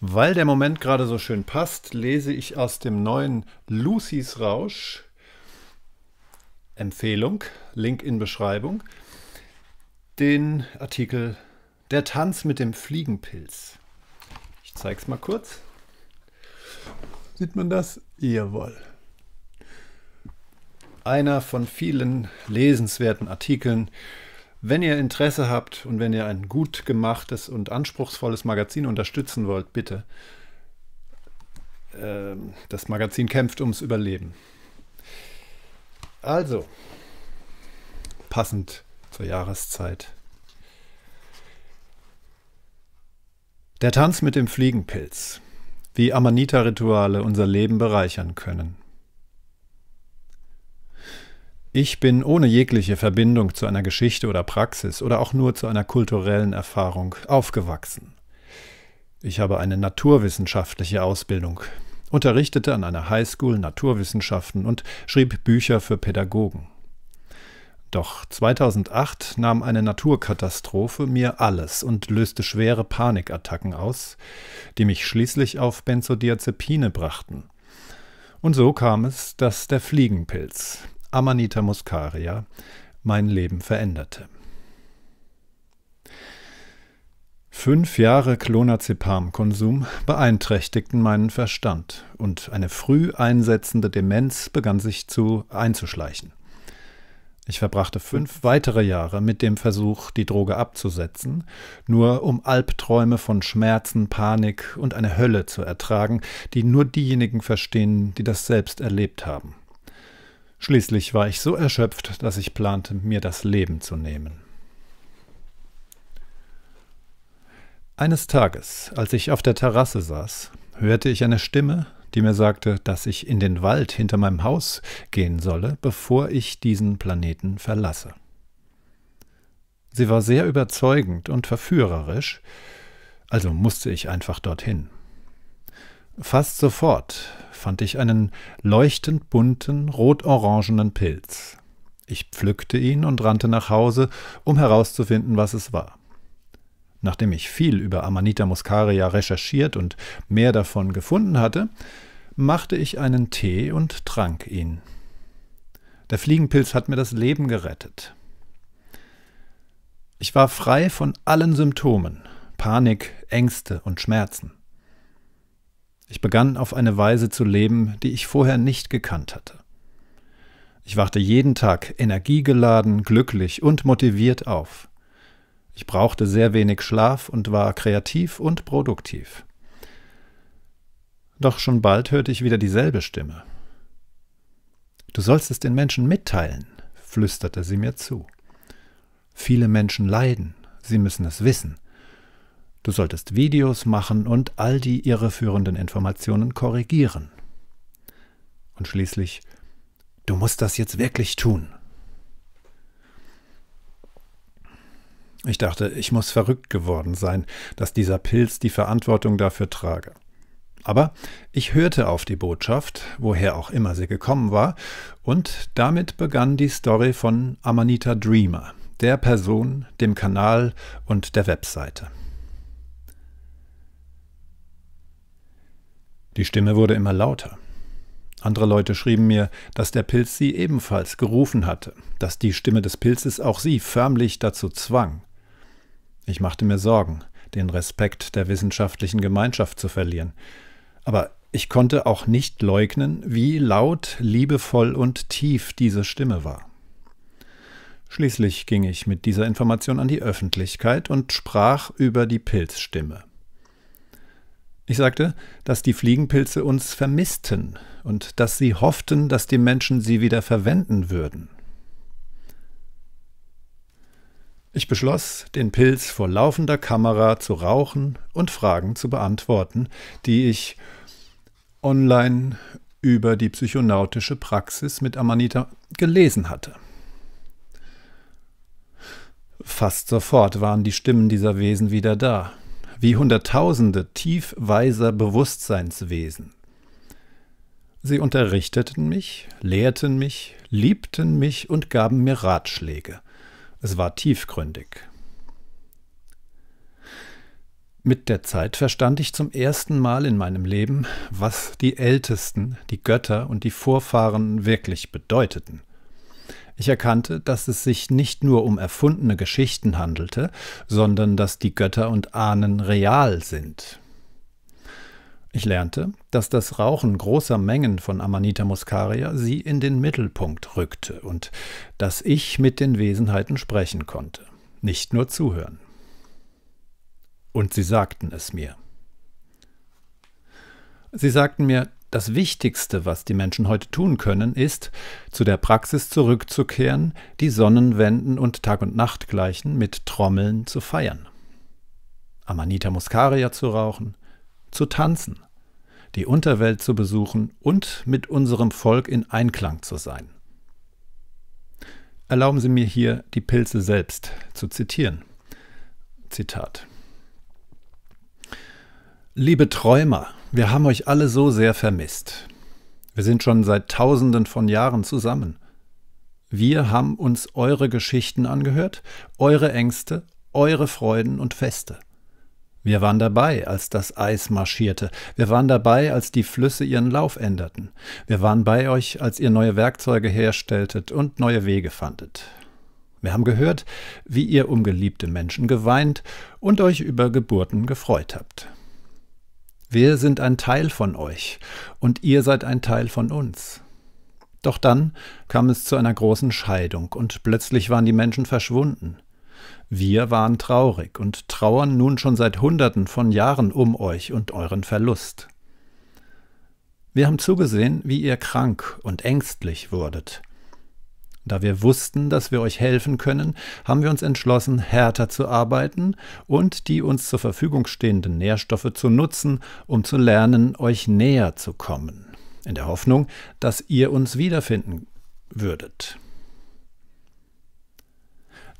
Weil der Moment gerade so schön passt, lese ich aus dem neuen Lucy's Rausch. Empfehlung, Link in Beschreibung, den Artikel Der Tanz mit dem Fliegenpilz. Ich zeige es mal kurz. Sieht man das? Jawohl. Einer von vielen lesenswerten Artikeln wenn ihr Interesse habt und wenn ihr ein gut gemachtes und anspruchsvolles Magazin unterstützen wollt, bitte. Ähm, das Magazin kämpft ums Überleben. Also, passend zur Jahreszeit. Der Tanz mit dem Fliegenpilz. Wie Amanita-Rituale unser Leben bereichern können. Ich bin ohne jegliche Verbindung zu einer Geschichte oder Praxis oder auch nur zu einer kulturellen Erfahrung aufgewachsen. Ich habe eine naturwissenschaftliche Ausbildung, unterrichtete an einer Highschool Naturwissenschaften und schrieb Bücher für Pädagogen. Doch 2008 nahm eine Naturkatastrophe mir alles und löste schwere Panikattacken aus, die mich schließlich auf Benzodiazepine brachten. Und so kam es, dass der Fliegenpilz, Amanita muscaria mein Leben veränderte. Fünf Jahre klonazepam konsum beeinträchtigten meinen Verstand und eine früh einsetzende Demenz begann sich zu einzuschleichen. Ich verbrachte fünf weitere Jahre mit dem Versuch, die Droge abzusetzen, nur um Albträume von Schmerzen, Panik und eine Hölle zu ertragen, die nur diejenigen verstehen, die das selbst erlebt haben. Schließlich war ich so erschöpft, dass ich plante, mir das Leben zu nehmen. Eines Tages, als ich auf der Terrasse saß, hörte ich eine Stimme, die mir sagte, dass ich in den Wald hinter meinem Haus gehen solle, bevor ich diesen Planeten verlasse. Sie war sehr überzeugend und verführerisch, also musste ich einfach dorthin. Fast sofort fand ich einen leuchtend bunten, rot-orangenen Pilz. Ich pflückte ihn und rannte nach Hause, um herauszufinden, was es war. Nachdem ich viel über Amanita muscaria recherchiert und mehr davon gefunden hatte, machte ich einen Tee und trank ihn. Der Fliegenpilz hat mir das Leben gerettet. Ich war frei von allen Symptomen, Panik, Ängste und Schmerzen. Ich begann auf eine Weise zu leben, die ich vorher nicht gekannt hatte. Ich wachte jeden Tag energiegeladen, glücklich und motiviert auf. Ich brauchte sehr wenig Schlaf und war kreativ und produktiv. Doch schon bald hörte ich wieder dieselbe Stimme. Du sollst es den Menschen mitteilen, flüsterte sie mir zu. Viele Menschen leiden, sie müssen es wissen. Du solltest Videos machen und all die irreführenden Informationen korrigieren. Und schließlich, du musst das jetzt wirklich tun. Ich dachte, ich muss verrückt geworden sein, dass dieser Pilz die Verantwortung dafür trage. Aber ich hörte auf die Botschaft, woher auch immer sie gekommen war, und damit begann die Story von Amanita Dreamer, der Person, dem Kanal und der Webseite. Die Stimme wurde immer lauter. Andere Leute schrieben mir, dass der Pilz sie ebenfalls gerufen hatte, dass die Stimme des Pilzes auch sie förmlich dazu zwang. Ich machte mir Sorgen, den Respekt der wissenschaftlichen Gemeinschaft zu verlieren. Aber ich konnte auch nicht leugnen, wie laut, liebevoll und tief diese Stimme war. Schließlich ging ich mit dieser Information an die Öffentlichkeit und sprach über die Pilzstimme. Ich sagte, dass die Fliegenpilze uns vermissten und dass sie hofften, dass die Menschen sie wieder verwenden würden. Ich beschloss, den Pilz vor laufender Kamera zu rauchen und Fragen zu beantworten, die ich online über die psychonautische Praxis mit Amanita gelesen hatte. Fast sofort waren die Stimmen dieser Wesen wieder da wie Hunderttausende tiefweiser Bewusstseinswesen. Sie unterrichteten mich, lehrten mich, liebten mich und gaben mir Ratschläge. Es war tiefgründig. Mit der Zeit verstand ich zum ersten Mal in meinem Leben, was die Ältesten, die Götter und die Vorfahren wirklich bedeuteten. Ich erkannte, dass es sich nicht nur um erfundene Geschichten handelte, sondern dass die Götter und Ahnen real sind. Ich lernte, dass das Rauchen großer Mengen von Amanita muscaria sie in den Mittelpunkt rückte und dass ich mit den Wesenheiten sprechen konnte, nicht nur zuhören. Und sie sagten es mir. Sie sagten mir, das Wichtigste, was die Menschen heute tun können, ist, zu der Praxis zurückzukehren, die Sonnenwenden und Tag- und Nachtgleichen mit Trommeln zu feiern. Amanita muscaria zu rauchen, zu tanzen, die Unterwelt zu besuchen und mit unserem Volk in Einklang zu sein. Erlauben Sie mir hier die Pilze selbst zu zitieren. Zitat. Liebe Träumer, wir haben euch alle so sehr vermisst. Wir sind schon seit tausenden von Jahren zusammen. Wir haben uns eure Geschichten angehört, eure Ängste, eure Freuden und Feste. Wir waren dabei, als das Eis marschierte. Wir waren dabei, als die Flüsse ihren Lauf änderten. Wir waren bei euch, als ihr neue Werkzeuge herstelltet und neue Wege fandet. Wir haben gehört, wie ihr um geliebte Menschen geweint und euch über Geburten gefreut habt. Wir sind ein Teil von euch und ihr seid ein Teil von uns. Doch dann kam es zu einer großen Scheidung und plötzlich waren die Menschen verschwunden. Wir waren traurig und trauern nun schon seit Hunderten von Jahren um euch und euren Verlust. Wir haben zugesehen, wie ihr krank und ängstlich wurdet, da wir wussten, dass wir euch helfen können, haben wir uns entschlossen, härter zu arbeiten und die uns zur Verfügung stehenden Nährstoffe zu nutzen, um zu lernen, euch näher zu kommen. In der Hoffnung, dass ihr uns wiederfinden würdet.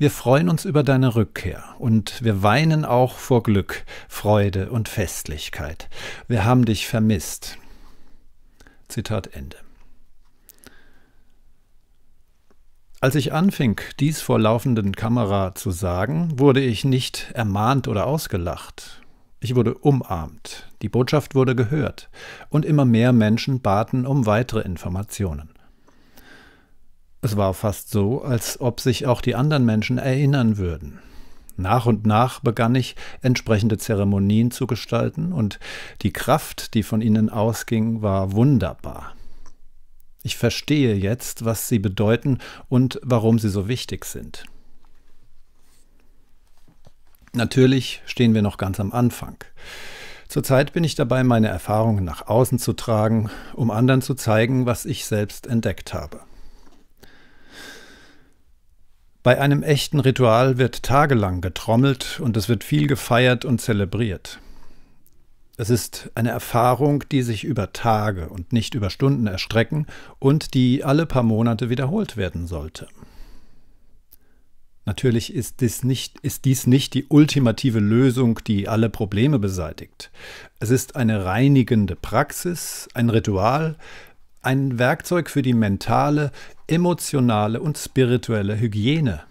Wir freuen uns über deine Rückkehr und wir weinen auch vor Glück, Freude und Festlichkeit. Wir haben dich vermisst. Zitat Ende. Als ich anfing, dies vor laufenden Kamera zu sagen, wurde ich nicht ermahnt oder ausgelacht. Ich wurde umarmt, die Botschaft wurde gehört und immer mehr Menschen baten um weitere Informationen. Es war fast so, als ob sich auch die anderen Menschen erinnern würden. Nach und nach begann ich, entsprechende Zeremonien zu gestalten, und die Kraft, die von ihnen ausging, war wunderbar. Ich verstehe jetzt, was sie bedeuten und warum sie so wichtig sind. Natürlich stehen wir noch ganz am Anfang. Zurzeit bin ich dabei, meine Erfahrungen nach außen zu tragen, um anderen zu zeigen, was ich selbst entdeckt habe. Bei einem echten Ritual wird tagelang getrommelt und es wird viel gefeiert und zelebriert. Es ist eine Erfahrung, die sich über Tage und nicht über Stunden erstrecken und die alle paar Monate wiederholt werden sollte. Natürlich ist dies, nicht, ist dies nicht die ultimative Lösung, die alle Probleme beseitigt. Es ist eine reinigende Praxis, ein Ritual, ein Werkzeug für die mentale, emotionale und spirituelle Hygiene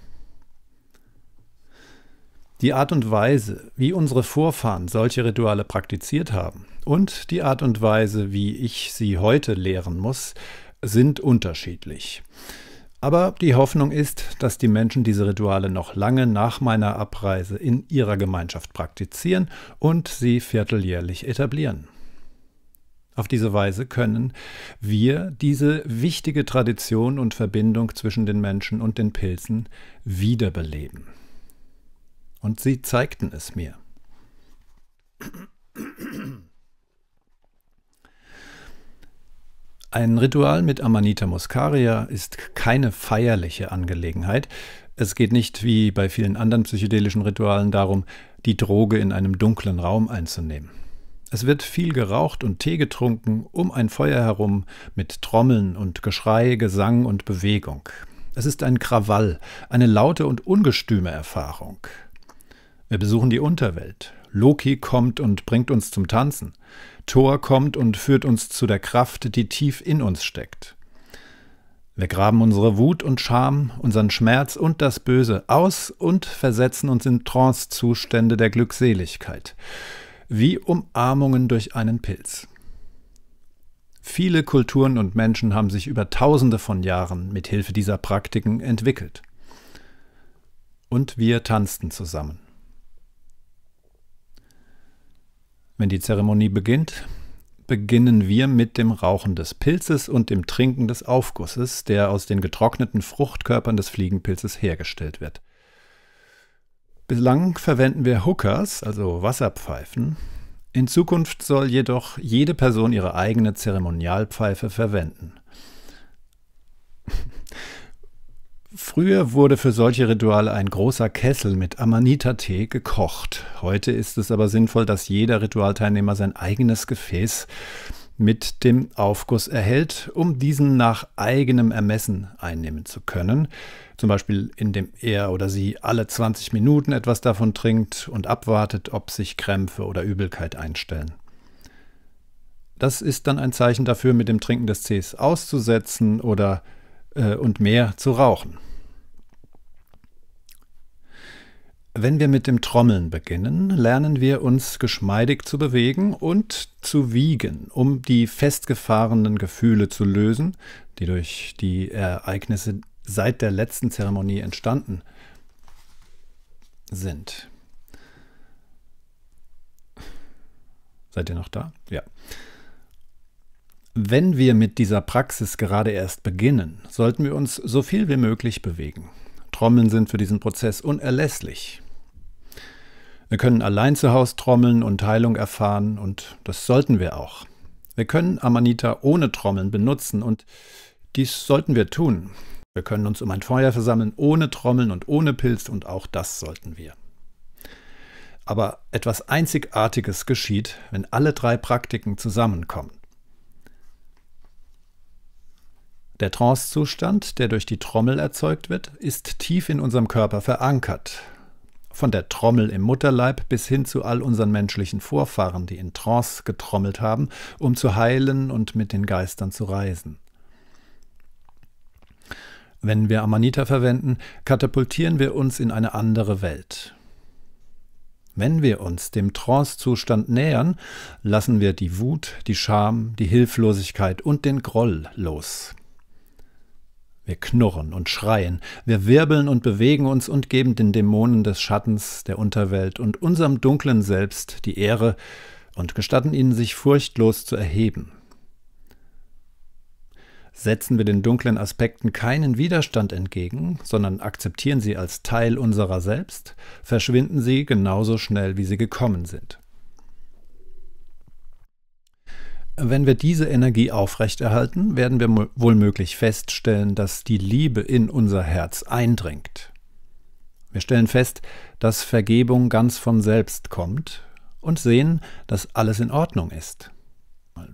die Art und Weise, wie unsere Vorfahren solche Rituale praktiziert haben und die Art und Weise, wie ich sie heute lehren muss, sind unterschiedlich. Aber die Hoffnung ist, dass die Menschen diese Rituale noch lange nach meiner Abreise in ihrer Gemeinschaft praktizieren und sie vierteljährlich etablieren. Auf diese Weise können wir diese wichtige Tradition und Verbindung zwischen den Menschen und den Pilzen wiederbeleben und sie zeigten es mir. Ein Ritual mit Amanita muscaria ist keine feierliche Angelegenheit. Es geht nicht wie bei vielen anderen psychedelischen Ritualen darum, die Droge in einem dunklen Raum einzunehmen. Es wird viel geraucht und Tee getrunken, um ein Feuer herum, mit Trommeln und Geschrei, Gesang und Bewegung. Es ist ein Krawall, eine laute und ungestüme Erfahrung. Wir besuchen die Unterwelt. Loki kommt und bringt uns zum Tanzen. Thor kommt und führt uns zu der Kraft, die tief in uns steckt. Wir graben unsere Wut und Scham, unseren Schmerz und das Böse aus und versetzen uns in Trancezustände der Glückseligkeit, wie Umarmungen durch einen Pilz. Viele Kulturen und Menschen haben sich über Tausende von Jahren mit Hilfe dieser Praktiken entwickelt. Und wir tanzten zusammen. Wenn die Zeremonie beginnt, beginnen wir mit dem Rauchen des Pilzes und dem Trinken des Aufgusses, der aus den getrockneten Fruchtkörpern des Fliegenpilzes hergestellt wird. Bislang verwenden wir Hookers, also Wasserpfeifen. In Zukunft soll jedoch jede Person ihre eigene Zeremonialpfeife verwenden. Früher wurde für solche Rituale ein großer Kessel mit Amanita-Tee gekocht. Heute ist es aber sinnvoll, dass jeder Ritualteilnehmer sein eigenes Gefäß mit dem Aufguss erhält, um diesen nach eigenem Ermessen einnehmen zu können. Zum Beispiel, indem er oder sie alle 20 Minuten etwas davon trinkt und abwartet, ob sich Krämpfe oder Übelkeit einstellen. Das ist dann ein Zeichen dafür, mit dem Trinken des Tees auszusetzen oder äh, und mehr zu rauchen. Wenn wir mit dem Trommeln beginnen, lernen wir uns geschmeidig zu bewegen und zu wiegen, um die festgefahrenen Gefühle zu lösen, die durch die Ereignisse seit der letzten Zeremonie entstanden sind. Seid ihr noch da? Ja. Wenn wir mit dieser Praxis gerade erst beginnen, sollten wir uns so viel wie möglich bewegen. Trommeln sind für diesen Prozess unerlässlich. Wir können allein zu Hause trommeln und Heilung erfahren und das sollten wir auch. Wir können Amanita ohne Trommeln benutzen und dies sollten wir tun. Wir können uns um ein Feuer versammeln ohne Trommeln und ohne Pilz und auch das sollten wir. Aber etwas Einzigartiges geschieht, wenn alle drei Praktiken zusammenkommen. Der Trancezustand, der durch die Trommel erzeugt wird, ist tief in unserem Körper verankert von der Trommel im Mutterleib bis hin zu all unseren menschlichen Vorfahren, die in Trance getrommelt haben, um zu heilen und mit den Geistern zu reisen. Wenn wir Amanita verwenden, katapultieren wir uns in eine andere Welt. Wenn wir uns dem Trance-Zustand nähern, lassen wir die Wut, die Scham, die Hilflosigkeit und den Groll los. Wir knurren und schreien, wir wirbeln und bewegen uns und geben den Dämonen des Schattens, der Unterwelt und unserem dunklen Selbst die Ehre und gestatten ihnen, sich furchtlos zu erheben. Setzen wir den dunklen Aspekten keinen Widerstand entgegen, sondern akzeptieren sie als Teil unserer selbst, verschwinden sie genauso schnell, wie sie gekommen sind. Wenn wir diese Energie aufrechterhalten, werden wir wohl möglich feststellen, dass die Liebe in unser Herz eindringt. Wir stellen fest, dass Vergebung ganz von selbst kommt und sehen, dass alles in Ordnung ist.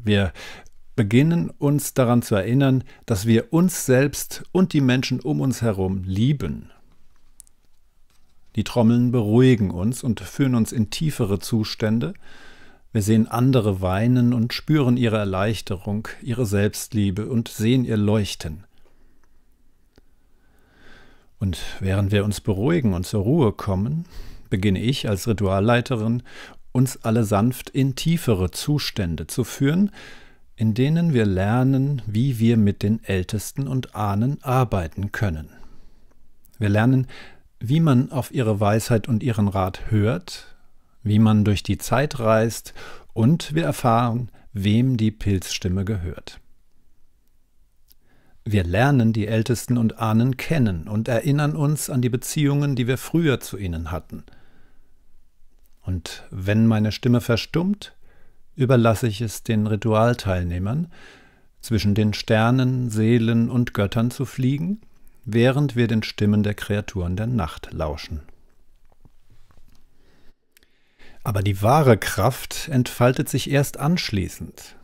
Wir beginnen uns daran zu erinnern, dass wir uns selbst und die Menschen um uns herum lieben. Die Trommeln beruhigen uns und führen uns in tiefere Zustände, wir sehen andere weinen und spüren ihre Erleichterung, ihre Selbstliebe und sehen ihr Leuchten. Und während wir uns beruhigen und zur Ruhe kommen, beginne ich als Ritualleiterin, uns alle sanft in tiefere Zustände zu führen, in denen wir lernen, wie wir mit den Ältesten und Ahnen arbeiten können. Wir lernen, wie man auf ihre Weisheit und ihren Rat hört, wie man durch die Zeit reist und wir erfahren, wem die Pilzstimme gehört. Wir lernen die Ältesten und Ahnen kennen und erinnern uns an die Beziehungen, die wir früher zu ihnen hatten. Und wenn meine Stimme verstummt, überlasse ich es den Ritualteilnehmern, zwischen den Sternen, Seelen und Göttern zu fliegen, während wir den Stimmen der Kreaturen der Nacht lauschen. Aber die wahre Kraft entfaltet sich erst anschließend,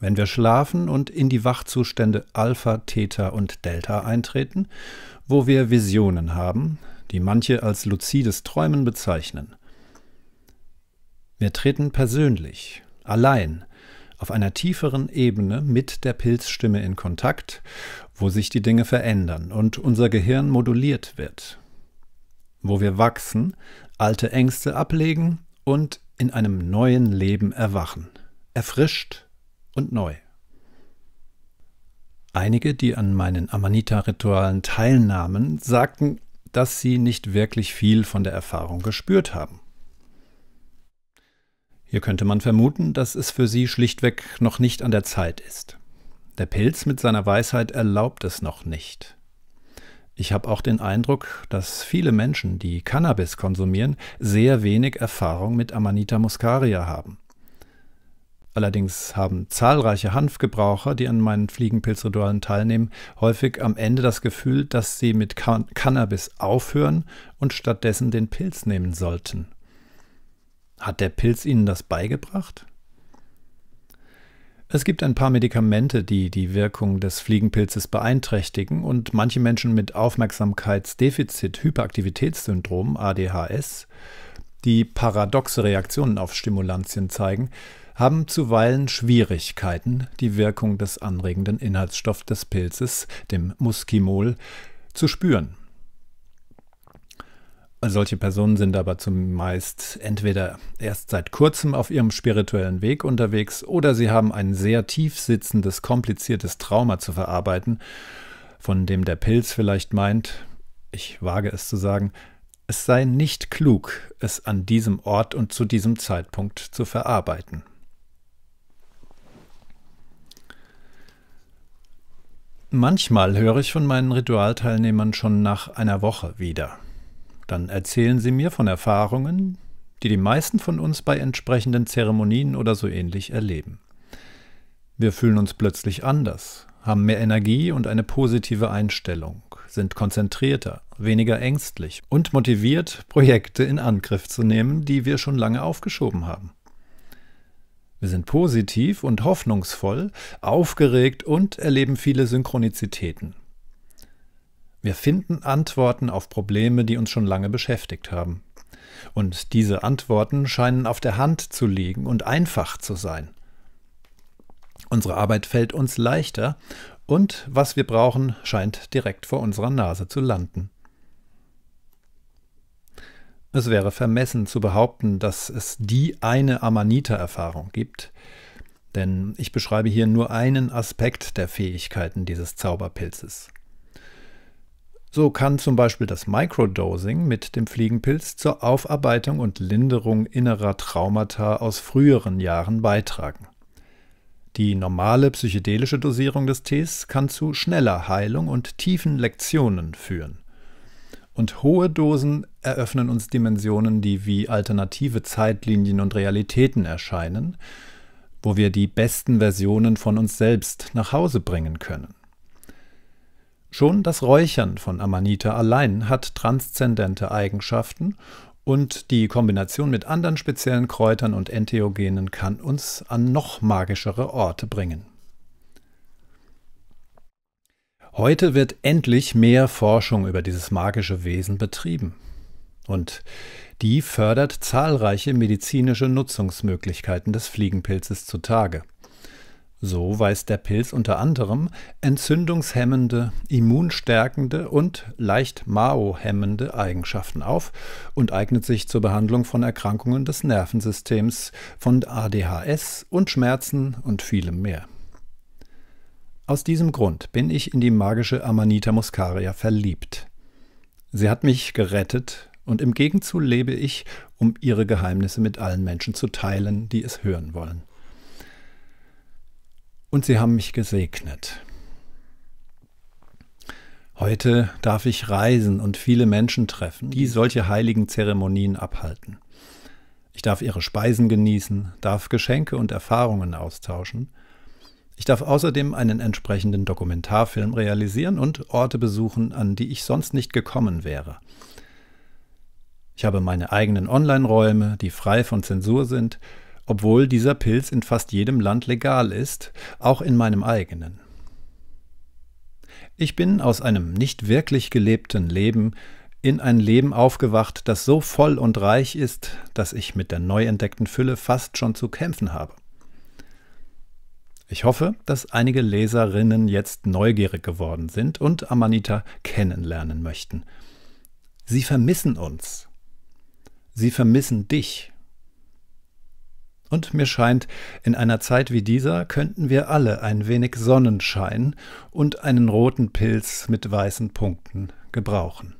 wenn wir schlafen und in die Wachzustände Alpha, Theta und Delta eintreten, wo wir Visionen haben, die manche als luzides Träumen bezeichnen. Wir treten persönlich, allein, auf einer tieferen Ebene mit der Pilzstimme in Kontakt, wo sich die Dinge verändern und unser Gehirn moduliert wird, wo wir wachsen, alte Ängste ablegen und in einem neuen Leben erwachen, erfrischt und neu. Einige, die an meinen Amanita-Ritualen teilnahmen, sagten, dass sie nicht wirklich viel von der Erfahrung gespürt haben. Hier könnte man vermuten, dass es für sie schlichtweg noch nicht an der Zeit ist. Der Pilz mit seiner Weisheit erlaubt es noch nicht. Ich habe auch den Eindruck, dass viele Menschen, die Cannabis konsumieren, sehr wenig Erfahrung mit Amanita muscaria haben. Allerdings haben zahlreiche Hanfgebraucher, die an meinen Fliegenpilzritualen teilnehmen, häufig am Ende das Gefühl, dass sie mit Can Cannabis aufhören und stattdessen den Pilz nehmen sollten. Hat der Pilz ihnen das beigebracht? Es gibt ein paar Medikamente, die die Wirkung des Fliegenpilzes beeinträchtigen und manche Menschen mit Aufmerksamkeitsdefizit-Hyperaktivitätssyndrom ADHS, die paradoxe Reaktionen auf Stimulantien zeigen, haben zuweilen Schwierigkeiten, die Wirkung des anregenden Inhaltsstoffs des Pilzes, dem Muskimol, zu spüren. Solche Personen sind aber zumeist entweder erst seit kurzem auf ihrem spirituellen Weg unterwegs oder sie haben ein sehr tief sitzendes, kompliziertes Trauma zu verarbeiten, von dem der Pilz vielleicht meint, ich wage es zu sagen, es sei nicht klug, es an diesem Ort und zu diesem Zeitpunkt zu verarbeiten. Manchmal höre ich von meinen Ritualteilnehmern schon nach einer Woche wieder. Dann erzählen Sie mir von Erfahrungen, die die meisten von uns bei entsprechenden Zeremonien oder so ähnlich erleben. Wir fühlen uns plötzlich anders, haben mehr Energie und eine positive Einstellung, sind konzentrierter, weniger ängstlich und motiviert, Projekte in Angriff zu nehmen, die wir schon lange aufgeschoben haben. Wir sind positiv und hoffnungsvoll, aufgeregt und erleben viele Synchronizitäten. Wir finden Antworten auf Probleme, die uns schon lange beschäftigt haben. Und diese Antworten scheinen auf der Hand zu liegen und einfach zu sein. Unsere Arbeit fällt uns leichter und was wir brauchen, scheint direkt vor unserer Nase zu landen. Es wäre vermessen zu behaupten, dass es die eine Amanita-Erfahrung gibt, denn ich beschreibe hier nur einen Aspekt der Fähigkeiten dieses Zauberpilzes. So kann zum Beispiel das Microdosing mit dem Fliegenpilz zur Aufarbeitung und Linderung innerer Traumata aus früheren Jahren beitragen. Die normale psychedelische Dosierung des Tees kann zu schneller Heilung und tiefen Lektionen führen. Und hohe Dosen eröffnen uns Dimensionen, die wie alternative Zeitlinien und Realitäten erscheinen, wo wir die besten Versionen von uns selbst nach Hause bringen können. Schon das Räuchern von Amanita allein hat transzendente Eigenschaften und die Kombination mit anderen speziellen Kräutern und Entheogenen kann uns an noch magischere Orte bringen. Heute wird endlich mehr Forschung über dieses magische Wesen betrieben. Und die fördert zahlreiche medizinische Nutzungsmöglichkeiten des Fliegenpilzes zutage. So weist der Pilz unter anderem entzündungshemmende, immunstärkende und leicht Mao-hemmende Eigenschaften auf und eignet sich zur Behandlung von Erkrankungen des Nervensystems, von ADHS und Schmerzen und vielem mehr. Aus diesem Grund bin ich in die magische Amanita muscaria verliebt. Sie hat mich gerettet und im Gegenzug lebe ich, um ihre Geheimnisse mit allen Menschen zu teilen, die es hören wollen und sie haben mich gesegnet. Heute darf ich reisen und viele Menschen treffen, die solche heiligen Zeremonien abhalten. Ich darf ihre Speisen genießen, darf Geschenke und Erfahrungen austauschen. Ich darf außerdem einen entsprechenden Dokumentarfilm realisieren und Orte besuchen, an die ich sonst nicht gekommen wäre. Ich habe meine eigenen Online-Räume, die frei von Zensur sind, obwohl dieser Pilz in fast jedem Land legal ist, auch in meinem eigenen. Ich bin aus einem nicht wirklich gelebten Leben in ein Leben aufgewacht, das so voll und reich ist, dass ich mit der neu entdeckten Fülle fast schon zu kämpfen habe. Ich hoffe, dass einige Leserinnen jetzt neugierig geworden sind und Amanita kennenlernen möchten. Sie vermissen uns. Sie vermissen dich. Und mir scheint, in einer Zeit wie dieser könnten wir alle ein wenig Sonnenschein und einen roten Pilz mit weißen Punkten gebrauchen.